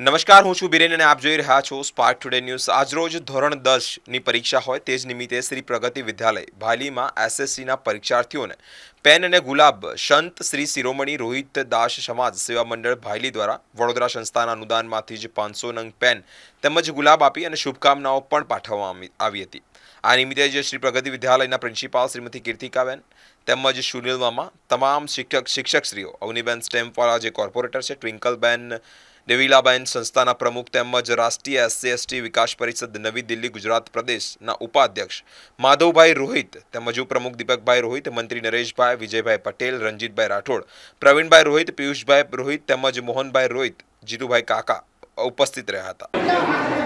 નમસ્કાર હું છું બિરેન અને આપ જોઈ રહ્યા છો સ્પાર્ક ટુડે ન્યૂઝ આજરોજ ધોરણ દસની પરીક્ષા હોય તે જ નિમિત્તે શ્રી પ્રગતિ વિદ્યાલય ભાલીમાં એસએસસીના પરીક્ષાર્થીઓને પેન અને ગુલાબ સંત શ્રી શિરોમણી રોહિત દાસ સમાજ સેવા મંડળ ભાયલી દ્વારા વડોદરા સંસ્થાના અનુદાનમાંથી જ પાંચસો નંગ પેન તેમજ ગુલાબ આપી અને શુભકામનાઓ પણ પાઠવવામાં આવી હતી આ નિમિત્તે જ શ્રી પ્રગતિ વિદ્યાલયના પ્રિન્સિપાલ શ્રીમતી કીર્તિકાબેન તેમજ સુનિલ તમામ શિક્ષક શિક્ષકશ્રીઓ અવનીબેન સ્ટેમ્પવાળા જે કોર્પોરેટર છે ટ્વિંકલબેન દેવીલાબેન સંસ્થાના પ્રમુખ તેમજ રાષ્ટ્રીય એસસી એસટી વિકાસ પરિષદ નવી દિલ્હી ગુજરાત પ્રદેશના ઉપાધ્યક્ષ માધવભાઈ રોહિત તેમજ ઉપપ્રમુખ દીપકભાઈ રોહિત મંત્રી નરેશભાઈ શાહ વિજયભાઈ પટેલ રણજીતભાઈ રાઠોડ પ્રવીણભાઈ રોહિત પિયુષભાઈ રોહિત તેમજ મોહનભાઈ રોહિત જીતુભાઈ કાકા ઉપસ્થિત રહ્યા હતા